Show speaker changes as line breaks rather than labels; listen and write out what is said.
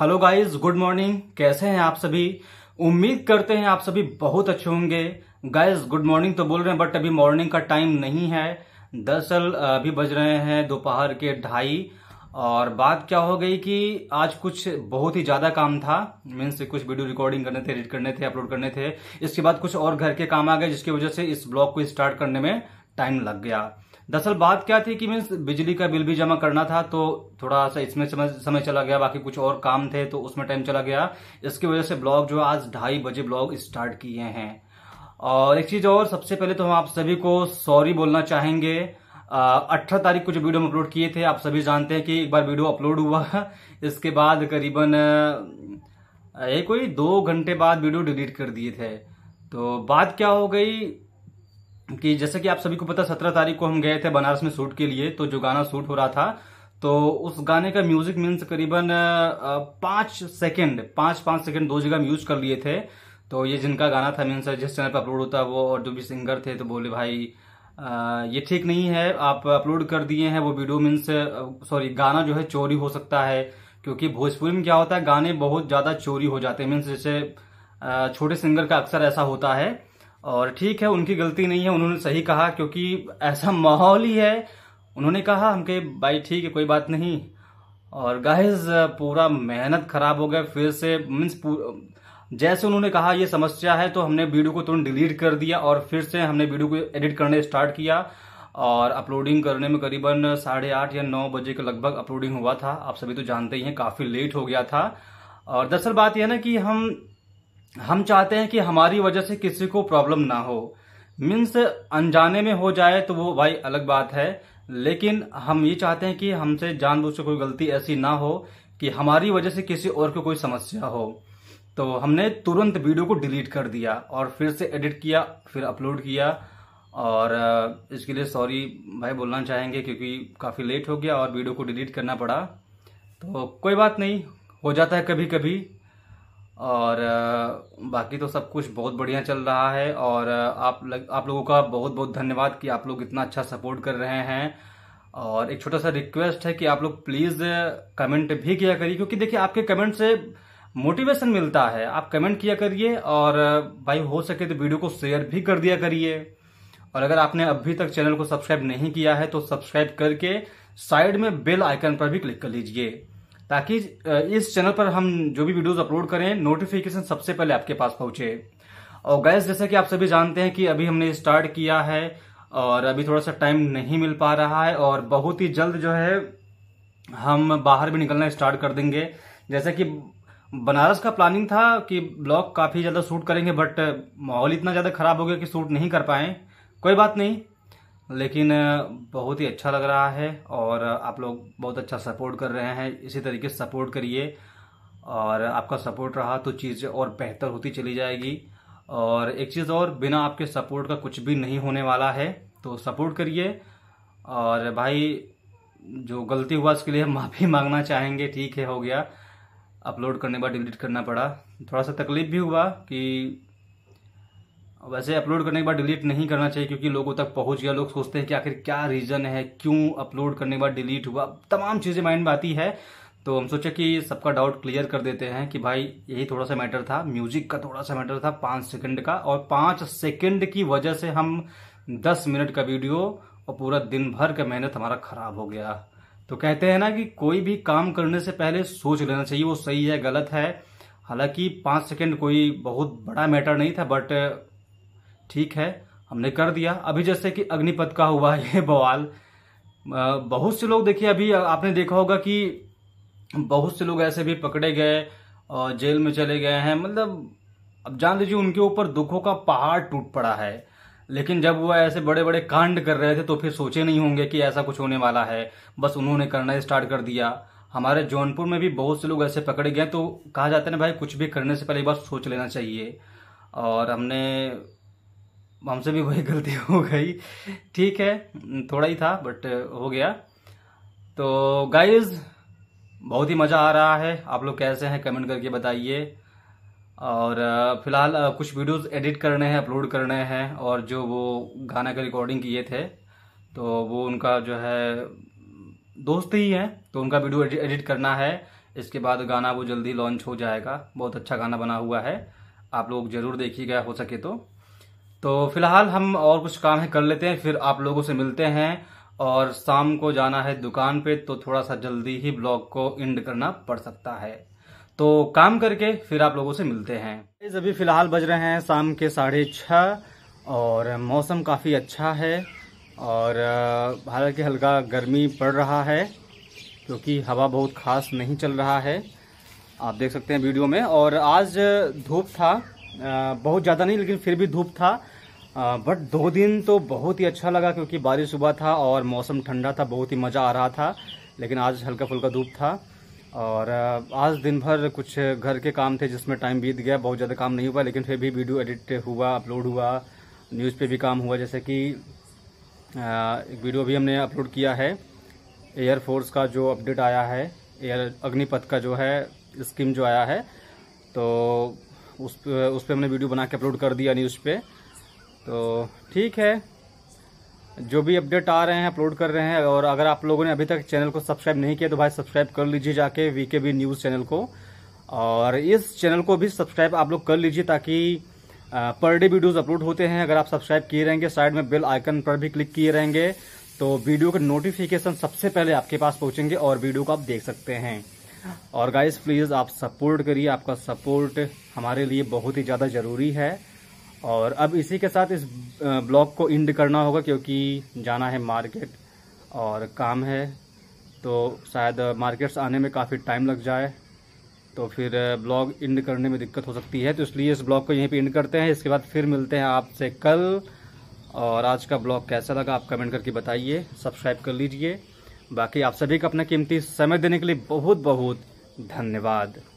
hello guys good morning कैसे हैं आप सभी उम्मीद करते हैं आप सभी बहुत अच्छे होंगे गाइस गुड मॉर्निंग तो बोल रहे हैं बट अभी मॉर्निंग का टाइम नहीं है दरअसल अभी बज रहे हैं दोपहर के ढाई और बात क्या हो गई कि आज कुछ बहुत ही ज़्यादा काम था मीन्स कुछ वीडियो रिकॉर्डिंग करने थे एडिट करने थे अपलोड करने थे इसके बाद कुछ और घर के काम आ गए जिसकी वजह से इस ब्लॉग को स्टार्ट करने में टाइम लग गया दरअसल बात क्या थी कि मीन्स बिजली का बिल भी जमा करना था तो थोड़ा सा इसमें समय, समय चला गया बाकी कुछ और काम थे तो उसमें टाइम चला गया इसकी वजह से ब्लॉग जो आज ढाई बजे ब्लॉग स्टार्ट किए हैं और एक चीज और सबसे पहले तो हम आप सभी को सॉरी बोलना चाहेंगे अठारह तारीख को जो वीडियो हम अपलोड किए थे आप सभी जानते हैं कि एक बार वीडियो अपलोड हुआ इसके बाद करीबन ये कोई दो घंटे बाद वीडियो डिलीट कर दिए थे तो बात क्या हो गई कि जैसे कि आप सभी को पता सत्रह तारीख को हम गए थे बनारस में शूट के लिए तो जो गाना शूट हो रहा था तो उस गाने का म्यूजिक मीन्स करीबन पांच सेकंड पांच पांच सेकंड दो जगह हम यूज कर लिए थे तो ये जिनका गाना था मीन्स जिस चैनल पर अपलोड होता है वो और जो भी सिंगर थे तो बोले भाई ये ठीक नहीं है आप अपलोड कर दिए हैं वो वीडियो मीन्स सॉरी गाना जो है चोरी हो सकता है क्योंकि भोजपुरी में क्या होता है गाने बहुत ज्यादा चोरी हो जाते हैं मीन्स जैसे छोटे सिंगर का अक्सर ऐसा होता है और ठीक है उनकी गलती नहीं है उन्होंने सही कहा क्योंकि ऐसा माहौल ही है उन्होंने कहा हम कहे भाई ठीक है कोई बात नहीं और गाइस पूरा मेहनत खराब हो गया फिर से मीन्स जैसे उन्होंने कहा ये समस्या है तो हमने वीडियो को तुरंत डिलीट कर दिया और फिर से हमने वीडियो को एडिट करने स्टार्ट किया और अपलोडिंग करने में करीबन साढ़े आठ या नौ बजे के लगभग अपलोडिंग हुआ था आप सभी तो जानते ही हैं काफ़ी लेट हो गया था और दरअसल बात यह ना कि हम हम चाहते हैं कि हमारी वजह से किसी को प्रॉब्लम ना हो मीन्स अनजाने में हो जाए तो वो भाई अलग बात है लेकिन हम ये चाहते हैं कि हमसे जानबूझ से कोई गलती ऐसी ना हो कि हमारी वजह से किसी और को कोई समस्या हो तो हमने तुरंत वीडियो को डिलीट कर दिया और फिर से एडिट किया फिर अपलोड किया और इसके लिए सॉरी भाई बोलना चाहेंगे क्योंकि काफ़ी लेट हो गया और वीडियो को डिलीट करना पड़ा तो कोई बात नहीं हो जाता है कभी कभी और बाकी तो सब कुछ बहुत बढ़िया चल रहा है और आप लग, आप लोगों का बहुत बहुत धन्यवाद कि आप लोग इतना अच्छा सपोर्ट कर रहे हैं और एक छोटा सा रिक्वेस्ट है कि आप लोग प्लीज़ कमेंट भी किया करिए क्योंकि देखिए आपके कमेंट से मोटिवेशन मिलता है आप कमेंट किया करिए और भाई हो सके तो वीडियो को शेयर भी कर दिया करिए और अगर आपने अभी तक चैनल को सब्सक्राइब नहीं किया है तो सब्सक्राइब करके साइड में बेल आइकन पर भी क्लिक कर लीजिए ताकि इस चैनल पर हम जो भी वीडियोस अपलोड करें नोटिफिकेशन सबसे पहले आपके पास पहुंचे और गैस जैसा कि आप सभी जानते हैं कि अभी हमने स्टार्ट किया है और अभी थोड़ा सा टाइम नहीं मिल पा रहा है और बहुत ही जल्द जो है हम बाहर भी निकलना स्टार्ट कर देंगे जैसा कि बनारस का प्लानिंग था कि ब्लॉग काफ़ी ज़्यादा शूट करेंगे बट माहौल इतना ज़्यादा खराब हो गया कि शूट नहीं कर पाए कोई बात नहीं लेकिन बहुत ही अच्छा लग रहा है और आप लोग बहुत अच्छा सपोर्ट कर रहे हैं इसी तरीके से सपोर्ट करिए और आपका सपोर्ट रहा तो चीज़ और बेहतर होती चली जाएगी और एक चीज़ और बिना आपके सपोर्ट का कुछ भी नहीं होने वाला है तो सपोर्ट करिए और भाई जो गलती हुआ उसके लिए माफ़ी मांगना चाहेंगे ठीक है हो गया अपलोड करने के बाद डिलीट करना पड़ा थोड़ा सा तकलीफ भी हुआ कि वैसे अपलोड करने के बाद डिलीट नहीं करना चाहिए क्योंकि लोगों तक पहुंच गया लोग सोचते हैं कि आखिर क्या रीज़न है क्यों अपलोड करने के बाद डिलीट हुआ तमाम चीज़ें माइंड में आती है तो हम सोचे कि सबका डाउट क्लियर कर देते हैं कि भाई यही थोड़ा सा मैटर था म्यूजिक का थोड़ा सा मैटर था पाँच सेकंड का और पाँच सेकंड की वजह से हम दस मिनट का वीडियो और पूरा दिन भर का मेहनत हमारा खराब हो गया तो कहते हैं ना कि कोई भी काम करने से पहले सोच लेना चाहिए वो सही है गलत है हालांकि पाँच सेकेंड कोई बहुत बड़ा मैटर नहीं था बट ठीक है हमने कर दिया अभी जैसे कि अग्निपथ का हुआ ये बवाल बहुत से लोग देखिए अभी आपने देखा होगा कि बहुत से लोग ऐसे भी पकड़े गए और जेल में चले गए हैं मतलब अब जान लीजिए उनके ऊपर दुखों का पहाड़ टूट पड़ा है लेकिन जब वो ऐसे बड़े बड़े कांड कर रहे थे तो फिर सोचे नहीं होंगे कि ऐसा कुछ होने वाला है बस उन्होंने करना स्टार्ट कर दिया हमारे जौनपुर में भी बहुत से लोग ऐसे पकड़े गए तो कहा जाता है ना भाई कुछ भी करने से पहले एक बार सोच लेना चाहिए और हमने हमसे भी वही गलती हो गई ठीक है थोड़ा ही था बट हो गया तो गाइज बहुत ही मज़ा आ रहा है आप लोग कैसे हैं कमेंट करके बताइए और फिलहाल कुछ वीडियोस एडिट करने हैं अपलोड करने हैं और जो वो गाना के रिकॉर्डिंग किए थे तो वो उनका जो है दोस्त ही हैं तो उनका वीडियो एडिट करना है इसके बाद गाना वो जल्दी लॉन्च हो जाएगा बहुत अच्छा गाना बना हुआ है आप लोग ज़रूर देखिएगा हो सके तो तो फिलहाल हम और कुछ काम है कर लेते हैं फिर आप लोगों से मिलते हैं और शाम को जाना है दुकान पे तो थोड़ा सा जल्दी ही ब्लॉग को एंड करना पड़ सकता है तो काम करके फिर आप लोगों से मिलते हैं अभी फिलहाल बज रहे हैं शाम के साढ़े छः और मौसम काफ़ी अच्छा है और हालांकि हल्का गर्मी पड़ रहा है क्योंकि हवा बहुत खास नहीं चल रहा है आप देख सकते हैं वीडियो में और आज धूप था बहुत ज़्यादा नहीं लेकिन फिर भी धूप था बट दो दिन तो बहुत ही अच्छा लगा क्योंकि बारिश हुआ था और मौसम ठंडा था बहुत ही मज़ा आ रहा था लेकिन आज हल्का फुल्का धूप था और आज दिन भर कुछ घर के काम थे जिसमें टाइम बीत गया बहुत ज़्यादा काम नहीं हुआ लेकिन फिर भी वीडियो एडिट हुआ अपलोड हुआ न्यूज़ पे भी काम हुआ जैसे कि एक वीडियो भी हमने अपलोड किया है एयरफोर्स का जो अपडेट आया है एयर अग्निपथ का जो है स्कीम जो आया है तो उस पर उस पर हमने वीडियो बना के अपलोड कर दिया न्यूज़ पे तो ठीक है जो भी अपडेट आ रहे हैं अपलोड कर रहे हैं और अगर आप लोगों ने अभी तक चैनल को सब्सक्राइब नहीं किया तो भाई सब्सक्राइब कर लीजिए जाके वी के न्यूज़ चैनल को और इस चैनल को भी सब्सक्राइब आप लोग कर लीजिए ताकि पर डे वीडियोज़ अपलोड होते हैं अगर आप सब्सक्राइब किए रहेंगे साइड में बेल आइकन पर भी क्लिक किए रहेंगे तो वीडियो के नोटिफिकेशन सबसे पहले आपके पास पहुंचेंगे और वीडियो को आप देख सकते हैं और गाइस प्लीज़ आप सपोर्ट करिए आपका सपोर्ट हमारे लिए बहुत ही ज़्यादा ज़रूरी है और अब इसी के साथ इस ब्लॉग को इंड करना होगा क्योंकि जाना है मार्केट और काम है तो शायद मार्केट्स आने में काफ़ी टाइम लग जाए तो फिर ब्लॉग इंड करने में दिक्कत हो सकती है तो इसलिए इस ब्लॉग को यहीं पे इंड करते हैं इसके बाद फिर मिलते हैं आपसे कल और आज का ब्लॉग कैसा लगा आप कमेंट करके बताइए सब्सक्राइब कर लीजिए बाकी आप सभी का अपना कीमती समय देने के लिए बहुत बहुत धन्यवाद